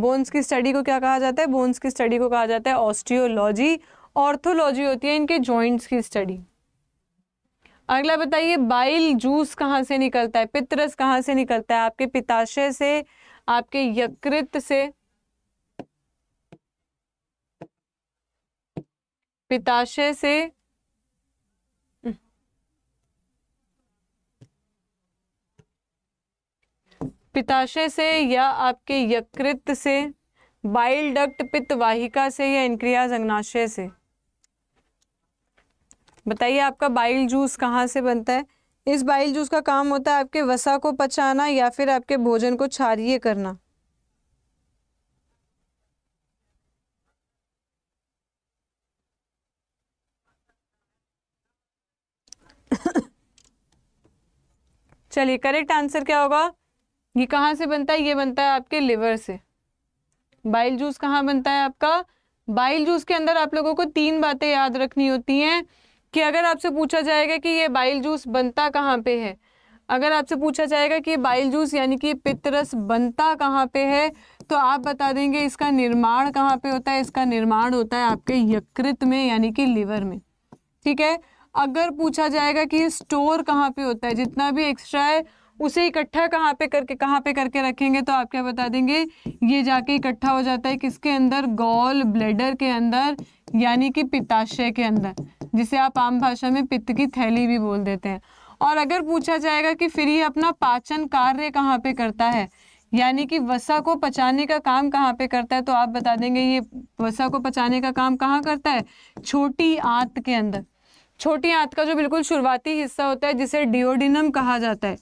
बोन्स की स्टडी को क्या कहा जाता है बोन्स की स्टडी को कहा जाता है ऑस्टियोलॉजी ऑर्थोलॉजी होती है इनके जॉइंट्स की स्टडी अगला बताइए बाइल जूस कहाँ से निकलता है पितरस कहाँ से निकलता है आपके पिताशय से आपके यकृत से पिताशय से पिताशय से या आपके यकृत से बाइल डक्ट पित्त वाहिका से या इनक्रिया अग्नाशय से बताइए आपका बाइल जूस कहाँ से बनता है इस बाइल जूस का काम होता है आपके वसा को पचाना या फिर आपके भोजन को क्षारिय करना चलिए करेक्ट आंसर क्या होगा ये कहाँ से बनता है ये बनता है आपके लिवर से बाइल जूस कहाँ बनता है आपका बाइल जूस के अंदर आप लोगों को तीन बातें याद रखनी होती हैं कि अगर आपसे पूछा जाएगा कि ये बाइल जूस बनता कहाँ पे है अगर आपसे पूछा जाएगा कि बाइल जूस यानी कि पितरस बनता कहाँ पे है तो आप बता देंगे इसका निर्माण कहाँ पे होता है इसका निर्माण होता है आपके यकृत में यानी कि लिवर में ठीक है अगर पूछा जाएगा कि ये स्टोर कहाँ पे होता है जितना भी एक्स्ट्रा है उसे इकट्ठा कहाँ पे करके कहाँ पे करके रखेंगे तो आप क्या बता देंगे ये जाके इकट्ठा हो जाता है किसके अंदर गॉल ब्लेडर के अंदर यानी कि पिताशय के अंदर जिसे आप आम भाषा में पित्त की थैली भी बोल देते हैं और अगर पूछा जाएगा कि फिर ये अपना पाचन कार्य कहाँ पे करता है यानी कि वसा को पचाने का काम कहाँ पे करता है तो आप बता देंगे ये वसा को पचाने का काम कहाँ करता है छोटी आंत के अंदर छोटी आंत का जो बिल्कुल शुरुआती हिस्सा होता है जिसे डिओडिनम कहा जाता है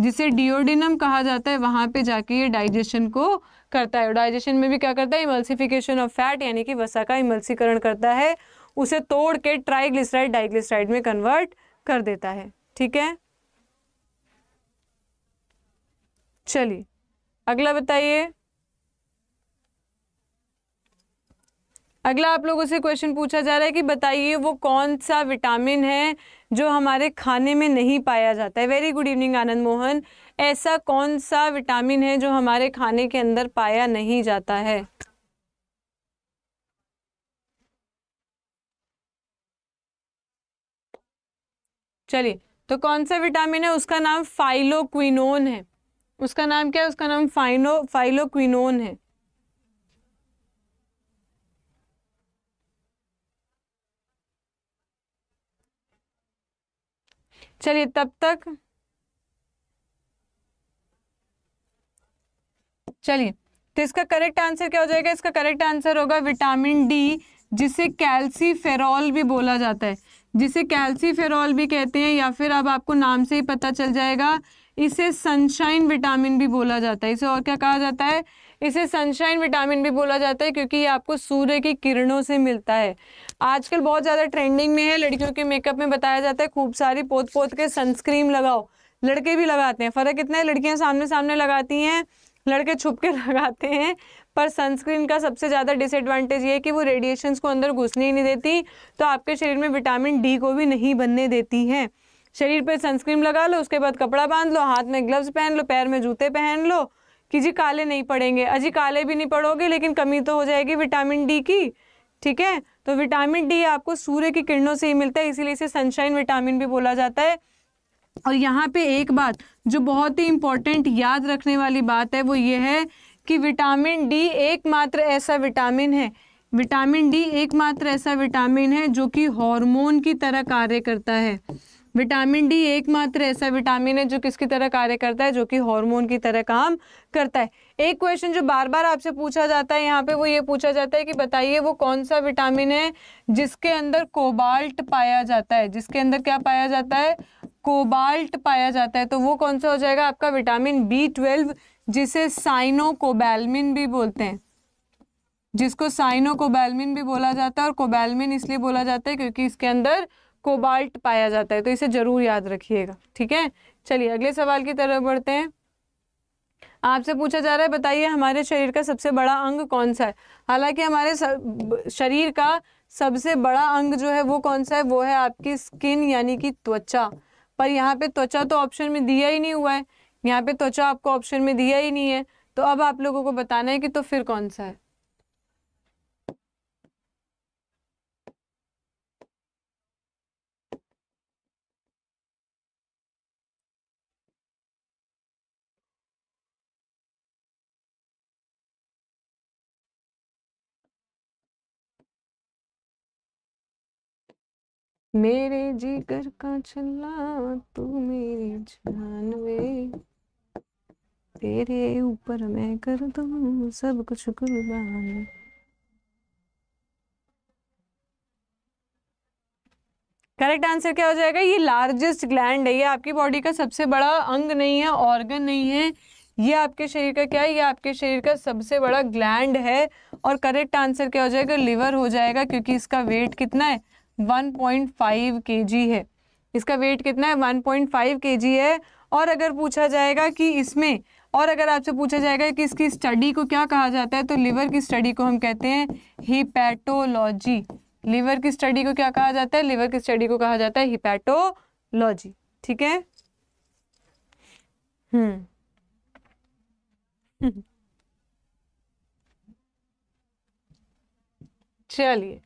जिसे डिओडिनम कहा जाता है वहां पे जाके ये डाइजेशन को करता है डाइजेशन में भी क्या करता है इमल्सिफिकेशन ऑफ फैट यानी कि वसा का इमल्सीकरण करता है उसे तोड़ के ट्राइग्लिसराइड डाइग्लिसराइड में कन्वर्ट कर देता है ठीक है चलिए अगला बताइए अगला आप लोगों से क्वेश्चन पूछा जा रहा है कि बताइए वो कौन सा विटामिन है जो हमारे खाने में नहीं पाया जाता है very good evening Anand Mohan ऐसा कौन सा विटामिन है जो हमारे खाने के अंदर पाया नहीं जाता है चलिए तो कौन सा विटामिन है उसका नाम फाइलोक्विनोन है उसका नाम क्या है उसका नाम फाइनो फाइलोक्विनोन है चलिए तब तक चलिए तो इसका करेक्ट आंसर क्या हो जाएगा इसका करेक्ट आंसर होगा विटामिन डी जिसे कैल्सी फेरॉल भी बोला जाता है जिसे कैल्सी फेरॉल भी कहते हैं या फिर अब आपको नाम से ही पता चल जाएगा इसे सनशाइन विटामिन भी बोला जाता है इसे और क्या कहा जाता है इसे सनशाइन विटामिन भी बोला जाता है क्योंकि ये आपको सूर्य की किरणों से मिलता है आजकल बहुत ज़्यादा ट्रेंडिंग में है लड़कियों के मेकअप में बताया जाता है खूब सारी पोत पोत के सनस्क्रीन लगाओ लड़के भी लगाते हैं फ़र्क इतना है लड़कियाँ सामने सामने लगाती हैं लड़के छुप के लगाते हैं पर सनस्क्रीन का सबसे ज़्यादा डिसएडवांटेज ये है कि वो रेडिएशंस को अंदर घुसने ही नहीं देती तो आपके शरीर में विटामिन डी को भी नहीं बनने देती है शरीर पे सनस्क्रीन लगा लो उसके बाद कपड़ा बांध लो हाथ में ग्लव्स पहन लो पैर में जूते पहन लो कि जी काले नहीं पड़ेंगे अजी काले भी नहीं पड़ोगे लेकिन कमी तो हो जाएगी विटामिन डी की ठीक है तो विटामिन डी आपको सूर्य की किरणों से ही मिलता है इसीलिए इसे सनशाइन विटामिन भी बोला जाता है और यहाँ पे एक बात जो बहुत ही इम्पॉर्टेंट याद रखने वाली बात है वो ये है कि विटामिन डी एकमात्र ऐसा विटामिन है विटामिन डी एकमात्र ऐसा विटामिन है जो कि हॉर्मोन की तरह कार्य करता है विटामिन डी एकमात्र ऐसा विटामिन है जो किसकी तरह कार्य करता है जो कि हार्मोन की तरह काम करता है एक क्वेश्चन जो बार बार आपसे पूछा जाता है यहाँ पे वो ये पूछा जाता है कि बताइए वो कौन सा विटामिन है जिसके अंदर कोबाल्ट पाया जाता है जिसके अंदर क्या पाया जाता है कोबाल्ट पाया जाता है तो वो कौन सा हो जाएगा आपका विटामिन बी ट्वेल्व जिसे साइनोकोबैलमिन भी बोलते हैं जिसको साइनोकोबैलमिन भी बोला जाता है और कोबैलमिन इसलिए बोला जाता है क्योंकि इसके अंदर कोबाल्ट पाया जाता है तो इसे जरूर याद रखिएगा ठीक है चलिए अगले सवाल की तरफ बढ़ते हैं आपसे पूछा जा रहा है बताइए हमारे शरीर का सबसे बड़ा अंग कौन सा है हालांकि हमारे शरीर का सबसे बड़ा अंग जो है वो कौन सा है वो है आपकी स्किन यानी कि त्वचा पर यहाँ पे त्वचा तो ऑप्शन में दिया ही नहीं हुआ है यहाँ पे त्वचा आपको ऑप्शन में दिया ही नहीं है तो अब आप लोगों को बताना है कि तो फिर कौन सा है मेरे जिगर का चला तू मेरी जान वे तेरे ऊपर मैं कर दू सब कुछ कुर्बान करेक्ट आंसर क्या हो जाएगा ये लार्जेस्ट ग्लैंड है ये आपकी बॉडी का सबसे बड़ा अंग नहीं है ऑर्गन नहीं है ये आपके शरीर का क्या है ये आपके शरीर का सबसे बड़ा ग्लैंड है और करेक्ट आंसर क्या हो जाएगा लिवर हो जाएगा क्योंकि इसका वेट कितना है 1.5 kg है इसका वेट कितना है 1.5 केजी है और अगर पूछा जाएगा कि इसमें और अगर आपसे पूछा जाएगा कि इसकी स्टडी को क्या कहा जाता है तो लिवर की स्टडी को हम कहते हैं हिपैटोलॉजी लिवर की स्टडी को क्या कहा जाता है लिवर की स्टडी को कहा जाता है हिपैटोलॉजी ठीक है हम्म चलिए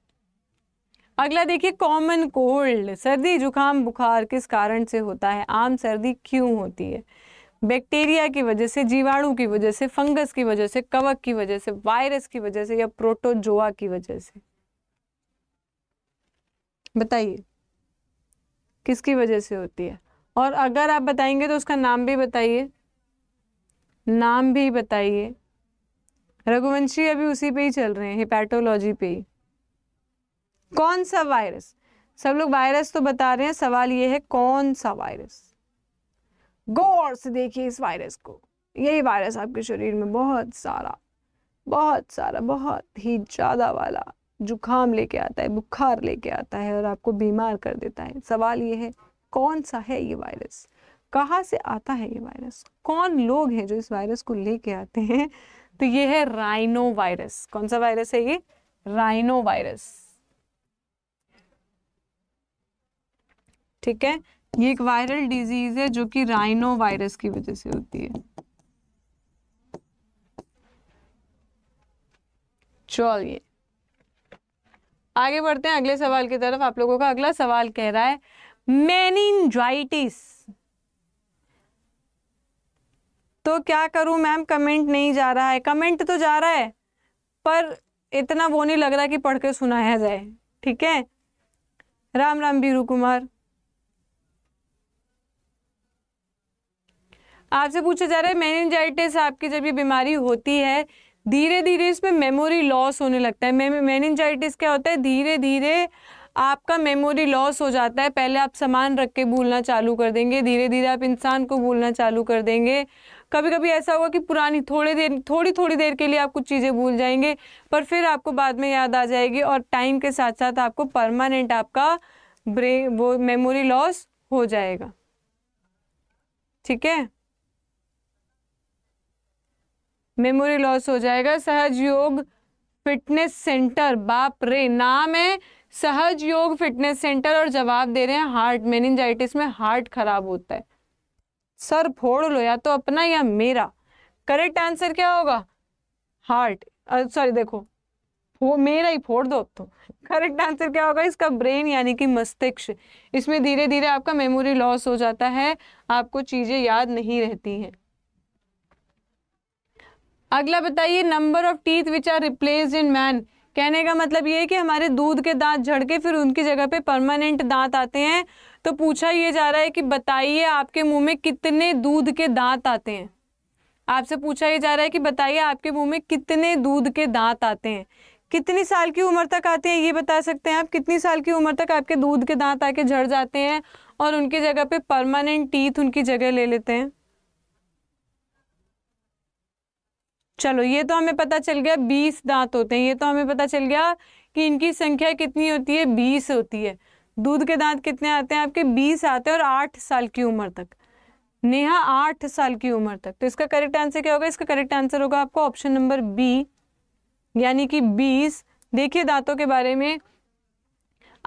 अगला देखिए कॉमन कोल्ड सर्दी जुकाम बुखार किस कारण से होता है आम सर्दी क्यों होती है बैक्टीरिया की वजह से जीवाणु की वजह से फंगस की वजह से कवक की वजह से वायरस की वजह से या प्रोटोजोआ की वजह से बताइए किसकी वजह से होती है और अगर आप बताएंगे तो उसका नाम भी बताइए नाम भी बताइए रघुवंशी अभी उसी पे ही चल रहे हैं हिपैटोलॉजी पे ही कौन सा वायरस सब लोग वायरस तो बता रहे हैं सवाल ये है कौन सा वायरस गौर से देखिए इस वायरस को यही वायरस आपके शरीर में बहुत सारा बहुत सारा बहुत ही ज़्यादा वाला जुकाम लेके आता है बुखार लेके आता है और आपको बीमार कर देता है सवाल ये है कौन सा है ये वायरस कहाँ से आता है ये वायरस कौन लोग हैं जो इस वायरस को लेके आते हैं तो ये है राइनो वायरस कौन सा वायरस है ये राइनो वायरस ठीक है ये एक वायरल डिजीज है जो कि राइनो वायरस की वजह से होती है चलिए आगे बढ़ते हैं अगले सवाल की तरफ आप लोगों का अगला सवाल कह रहा है मेनिंजाइटिस तो क्या करूं मैम कमेंट नहीं जा रहा है कमेंट तो जा रहा है पर इतना वो नहीं लग रहा कि पढ़ के सुनाया जाए ठीक है राम राम बीरू कुमार आपसे पूछा जा रहा है मैनजाइटिस आपकी जब ये बीमारी होती है धीरे धीरे इसमें मेमोरी लॉस होने लगता है मैनजाइटिस क्या होता है धीरे धीरे आपका मेमोरी लॉस हो जाता है पहले आप सामान रख के भूलना चालू कर देंगे धीरे धीरे आप इंसान को भूलना चालू कर देंगे कभी कभी ऐसा होगा कि पुरानी थोड़ी देर थोड़ी थोड़ी देर के लिए आप कुछ चीज़ें भूल जाएंगे पर फिर आपको बाद में याद आ जाएगी और टाइम के साथ साथ आपको परमानेंट आपका ब्रेन वो मेमोरी लॉस हो जाएगा ठीक है मेमोरी लॉस हो जाएगा सहज योग फिटनेस सेंटर बाप रे नाम है सहज योग फिटनेस सेंटर और जवाब दे रहे हैं हार्ट मेनिंजाइटिस में हार्ट खराब होता है सर फोड़ लो या तो अपना या मेरा करेक्ट आंसर क्या होगा हार्ट सॉरी देखो वो मेरा ही फोड़ दो तो करेक्ट आंसर क्या होगा इसका ब्रेन यानी कि मस्तिष्क इसमें धीरे धीरे आपका मेमोरी लॉस हो जाता है आपको चीज़ें याद नहीं रहती हैं अगला बताइए number of teeth which are replace in man कहने का मतलब ये है कि हमारे दूध के दांत झड़ के फिर उनकी जगह पे परमानेंट दांत आते हैं तो पूछा ये जा रहा है कि बताइए आपके मुंह में कितने दूध के दांत आते हैं आपसे पूछा ये जा रहा है कि बताइए आपके मुंह में कितने दूध के दांत आते हैं कितनी साल की उम्र तक आते हैं ये बता सकते हैं आप कितनी साल की उम्र तक आपके दूध के दांत आके झड़ जाते हैं और उनकी जगह पे परमानेंट टीथ उनकी जगह ले लेते हैं चलो ये तो हमें पता चल गया बीस दांत होते हैं ये तो हमें पता चल गया कि इनकी संख्या कितनी होती है बीस होती है दूध के दांत कितने आते हैं आपके बीस आते हैं और आठ साल की उम्र तक नेहा आठ साल की उम्र तक तो इसका करेक्ट आंसर क्या होगा इसका करेक्ट आंसर होगा आपको ऑप्शन नंबर बी यानी कि बीस देखिए दांतों के बारे में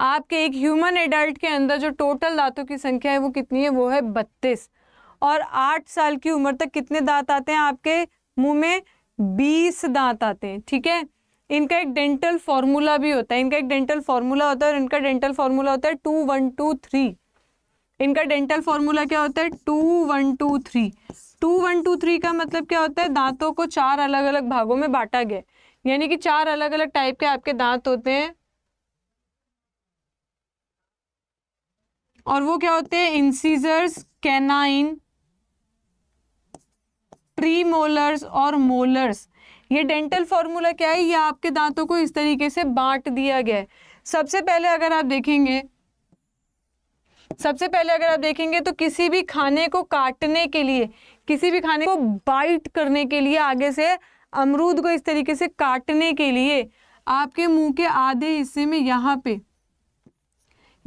आपके एक ह्यूमन एडल्ट के अंदर जो टोटल दांतों की संख्या है वो कितनी है वो है बत्तीस और आठ साल की उम्र तक कितने दांत आते हैं आपके मुंह में बीस दांत आते हैं ठीक है इनका एक डेंटल फॉर्मूला भी होता है इनका एक डेंटल फॉर्मूला होता है और इनका डेंटल फॉर्मूला होता है टू वन टू थ्री इनका डेंटल फॉर्मूला क्या होता है two one two three two one two three का मतलब क्या होता है दांतों को चार अलग अलग भागों में बांटा गया यानी कि चार अलग अलग टाइप के आपके दांत होते हैं और वो क्या होते हैं इंसीजर्स कैनाइन प्री मोलर्स और मोलर्स ये डेंटल फार्मूला क्या है ये आपके दांतों को इस तरीके से बांट दिया गया है सबसे पहले अगर आप देखेंगे सबसे पहले अगर आप देखेंगे तो किसी भी खाने को काटने के लिए किसी भी खाने को बाइट करने के लिए आगे से अमरूद को इस तरीके से काटने के लिए आपके मुंह के आधे हिस्से में यहाँ पे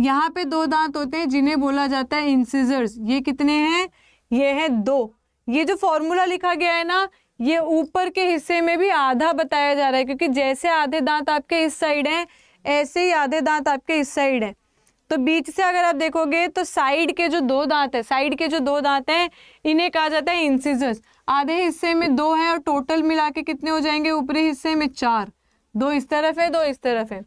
यहाँ पे दो दांत होते हैं जिन्हें बोला जाता है इंसिजर्स ये कितने हैं ये है दो ये जो फॉर्मूला लिखा गया है ना ये ऊपर के हिस्से में भी आधा बताया जा रहा है क्योंकि जैसे आधे दांत आपके इस साइड हैं ऐसे ही आधे दांत आपके इस साइड हैं तो बीच से अगर आप देखोगे तो साइड के जो दो दांत हैं साइड के जो दो दांत हैं इन्हें कहा जाता है इंसिजर्स आधे हिस्से में दो हैं और टोटल मिला के कितने हो जाएंगे ऊपरी हिस्से में चार दो इस तरफ है दो इस तरफ है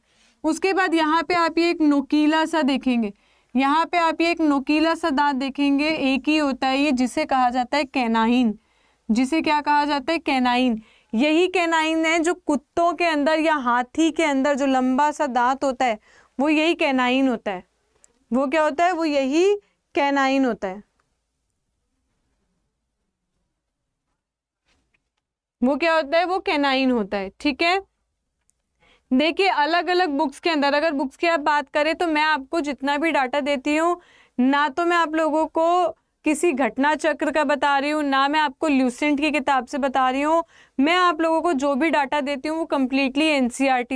उसके बाद यहाँ पे आप ये एक नोकीला सा देखेंगे यहाँ पे आप ये एक नोकीला सा दांत देखेंगे एक ही होता है ये जिसे कहा जाता है कैनाइन जिसे क्या कहा जाता है कैनाइन यही कैनाइन है जो कुत्तों के अंदर या हाथी के अंदर जो लंबा सा दांत होता है वो यही कैनाइन होता है वो क्या होता है वो यही कैनाइन होता है वो क्या होता है वो कैनाइन होता है ठीक है देखिए अलग अलग बुक्स के अंदर अगर बुक्स की आप बात करें तो मैं आपको जितना भी डाटा देती हूँ ना तो मैं आप लोगों को किसी घटना चक्र का बता रही हूँ ना मैं आपको ल्यूसेंट की किताब से बता रही हूँ मैं आप लोगों को जो भी डाटा देती हूँ वो कम्प्लीटली एन e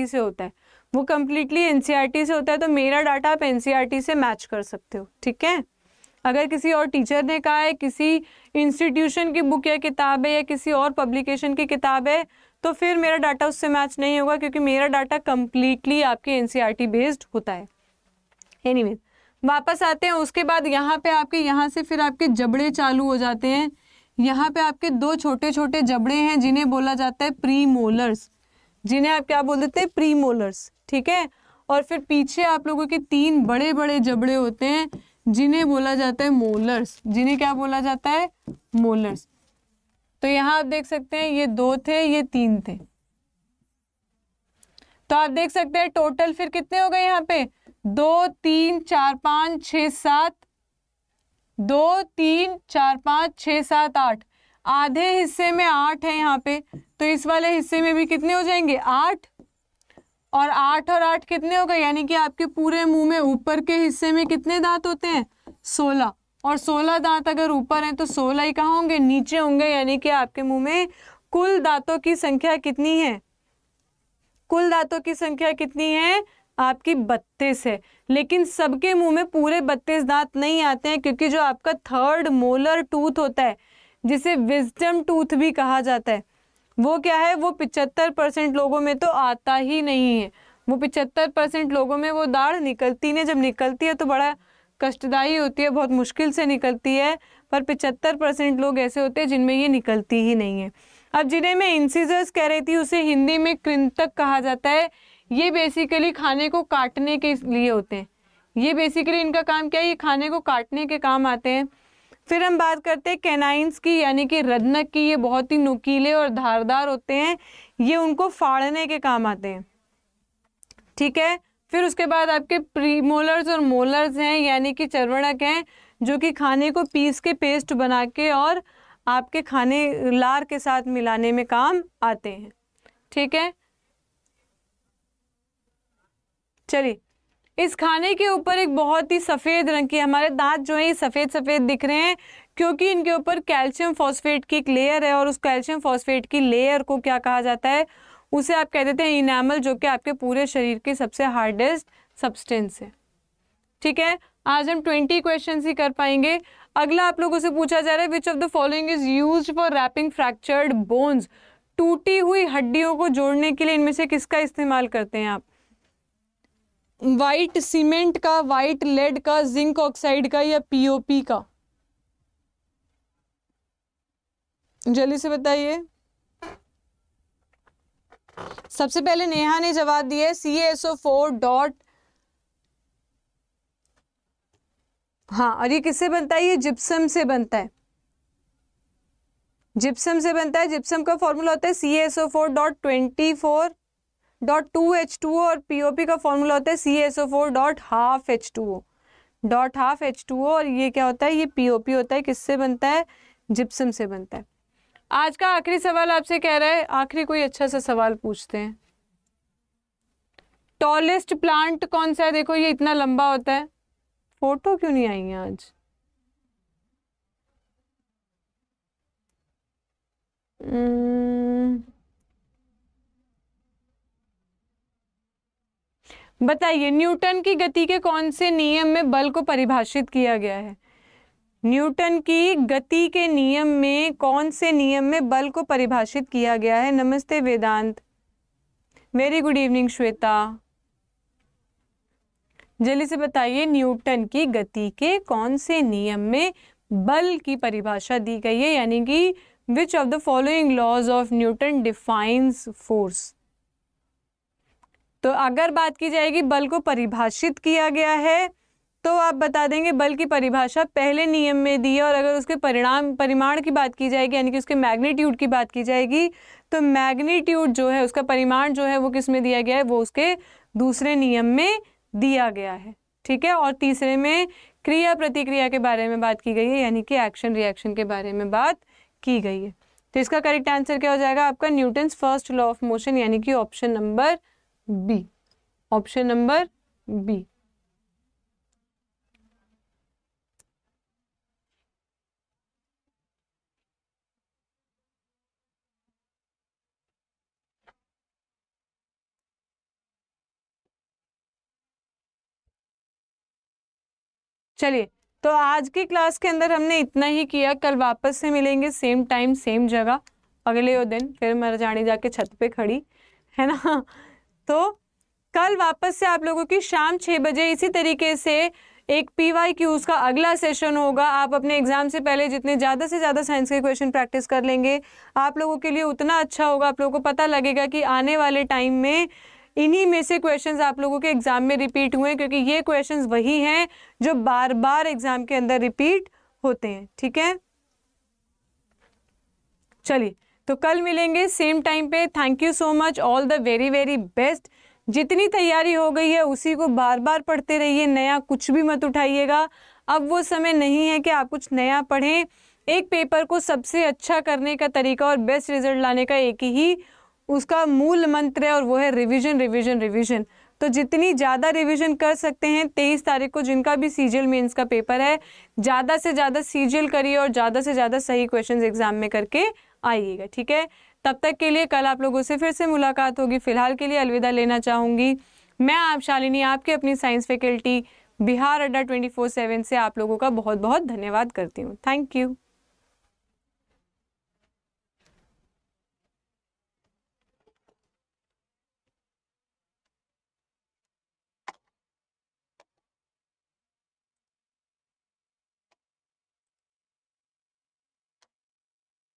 से होता है वो कम्प्लीटली एन e से होता है तो मेरा डाटा आप एन e से मैच कर सकते हो ठीक है अगर किसी और टीचर ने कहा है किसी इंस्टीट्यूशन की बुक या किताब है या किसी और पब्लिकेशन की किताब है तो फिर मेरा डाटा उससे मैच नहीं होगा क्योंकि मेरा डाटा कम्प्लीटली आपके एन बेस्ड e होता है एनी वापस आते हैं उसके बाद यहाँ पे आपके यहाँ से फिर आपके जबड़े चालू हो जाते हैं यहाँ पे आपके दो छोटे छोटे जबड़े हैं जिन्हें बोला जाता है प्री मोलर्स जिन्हें आप क्या बोल देते हैं प्री मोलर्स ठीक है और फिर पीछे आप लोगों के तीन बड़े बड़े जबड़े होते हैं जिन्हें बोला जाता है मोलर्स जिन्हें क्या बोला जाता है मोलर्स तो यहाँ आप देख सकते हैं ये दो थे ये तीन थे तो आप देख सकते हैं टोटल फिर कितने हो गए यहाँ पे दो तीन चार पाँच छ सात दो तीन चार पाँच छ सात आठ आधे हिस्से में आठ है यहाँ पे तो इस वाले हिस्से में भी कितने हो जाएंगे आठ और आठ और आठ कितने हो गए यानी कि आपके पूरे मुंह में ऊपर के हिस्से में कितने दांत होते हैं सोलह और सोलह दांत अगर ऊपर हैं तो सोलह ही कहाँ होंगे नीचे होंगे यानी कि आपके मुंह में कुल दांतों की संख्या कितनी है कुल दांतों की संख्या कितनी है आपकी बत्तीस है लेकिन सबके मुंह में पूरे बत्तीस दांत नहीं आते हैं क्योंकि जो आपका थर्ड मोलर टूथ होता है जिसे विजडम टूथ भी कहा जाता है वो क्या है वो पिचहत्तर परसेंट लोगों में तो आता ही नहीं है वो पिचहत्तर परसेंट लोगों में वो दाढ़ निकलती नहीं जब निकलती है तो बड़ा कष्टदायी होती है बहुत मुश्किल से निकलती है पर पिचहत्तर परसेंट लोग ऐसे होते हैं जिनमें ये निकलती ही नहीं है अब जिन्हें मैं इंसीजर्स कह रही थी उसे हिंदी में कृंतक कहा जाता है ये बेसिकली खाने को काटने के लिए होते हैं ये बेसिकली इनका काम क्या है ये खाने को काटने के काम आते हैं फिर हम बात करते हैं कैनाइंस की यानी कि रदनक की ये बहुत ही नुकीले और धारदार होते हैं ये उनको फाड़ने के काम आते हैं ठीक है फिर उसके बाद आपके प्रीमोलर्स और मोलर्स हैं यानी कि चरवणक हैं जो कि खाने को पीस के पेस्ट बना के और आपके खाने लार के साथ मिलाने में काम आते हैं ठीक है चलिए इस खाने के ऊपर एक बहुत ही सफ़ेद रंग की हमारे दांत जो है ये सफ़ेद सफ़ेद दिख रहे हैं क्योंकि इनके ऊपर कैल्शियम फॉस्फेट की एक लेयर है और उस कैल्शियम फॉस्फेट की लेयर को क्या कहा जाता है उसे आप कह देते हैं इनामल जो कि आपके पूरे शरीर के सबसे हार्डेस्ट सब्सटेंस है ठीक है आज हम ट्वेंटी क्वेश्चन ही कर पाएंगे अगला आप लोगों से पूछा जा रहा है which of the following is use for wrapping fractured bones टूटी हुई हड्डियों को जोड़ने के लिए इनमें से किसका इस्तेमाल करते हैं आप वाइट सीमेंट का वाइट लेड का जिंक ऑक्साइड का या पीओपी का जल्दी से बताइए सबसे पहले नेहा ने जवाब दिया C S O four dot हाँ और ये किससे बनता है ये जिप्सम से बनता है जिप्सम से बनता है जिप्सम का फॉर्मूला होता है C S O four dot twenty four dot two H two O और पीओपी का फॉर्मूला होता है C S O four dot half H two O dot half H two O और ये क्या होता है ये पीओपी होता है किससे बनता है जिप्सम से बनता है आज का आखिरी सवाल आपसे कह रहा है आखिरी कोई अच्छा सा सवाल पूछते हैं टॉलेस्ट प्लांट कौन सा है देखो ये इतना लंबा होता है फोटो क्यों नहीं आई है आज hmm. बताइए न्यूटन की गति के कौन से नियम में बल को परिभाषित किया गया है न्यूटन की गति के नियम में कौन से नियम में बल को परिभाषित किया गया है नमस्ते Vedant very good evening Shweta जल्दी से बताइए न्यूटन की गति के कौन से नियम में बल की परिभाषा दी गई है यानी कि which of the following laws of Newton defines force तो अगर बात की जाएगी बल को परिभाषित किया गया है तो आप बता देंगे बल की परिभाषा पहले नियम में दी है और अगर उसके परिणाम परिमाण की बात की जाएगी यानी कि उसके मैग्नीट्यूड की बात की जाएगी तो मैग्नीट्यूड जो है उसका परिमाण जो है वो किस में दिया गया है वो उसके दूसरे नियम में दिया गया है ठीक है और तीसरे में क्रिया प्रतिक्रिया के बारे में बात की गई है यानी कि एक्शन रिएक्शन के बारे में बात की गई है तो इसका करेक्ट आंसर क्या हो जाएगा आपका Newton's first law of motion यानी कि option number B option number B चलिए तो आज की क्लास के अंदर हमने इतना ही किया कल वापस से मिलेंगे सेम टाइम सेम जगह अगले दिन फिर मैं जाने जाके छत पे खड़ी है ना तो कल वापस से आप लोगों की शाम छः बजे इसी तरीके से एक पी वाई क्यूज़ का अगला सेशन होगा आप अपने एग्ज़ाम से पहले जितने ज़्यादा से ज़्यादा साइंस के क्वेश्चन प्रैक्टिस कर लेंगे आप लोगों के लिए उतना अच्छा होगा आप लोगों को पता लगेगा कि आने वाले टाइम में इन्हीं में से क्वेश्चंस आप लोगों के एग्ज़ाम में रिपीट हुए क्योंकि ये क्वेश्चंस वही हैं जो बार बार एग्ज़ाम के अंदर रिपीट होते हैं ठीक है चलिए तो कल मिलेंगे सेम टाइम पे thank you so much all the very very best जितनी तैयारी हो गई है उसी को बार बार पढ़ते रहिए नया कुछ भी मत उठाइएगा अब वो समय नहीं है कि आप कुछ नया पढ़ें एक पेपर को सबसे अच्छा करने का तरीका और बेस्ट रिजल्ट लाने का एक ही उसका मूल मंत्र है और वो है रिवीजन रिवीजन रिवीजन तो जितनी ज़्यादा रिवीजन कर सकते हैं तेईस तारीख को जिनका भी सी जी का पेपर है ज़्यादा से ज़्यादा सी करिए और ज़्यादा से ज़्यादा सही क्वेश्चन एग्जाम में करके आइएगा ठीक है तब तक के लिए कल आप लोगों से फिर से मुलाकात होगी फिलहाल के लिए अलविदा लेना चाहूँगी मैं आप शालिनी आपके अपनी science faculty Bihar Adda twenty four seven से आप लोगों का बहुत बहुत धन्यवाद करती हूँ थैंक यू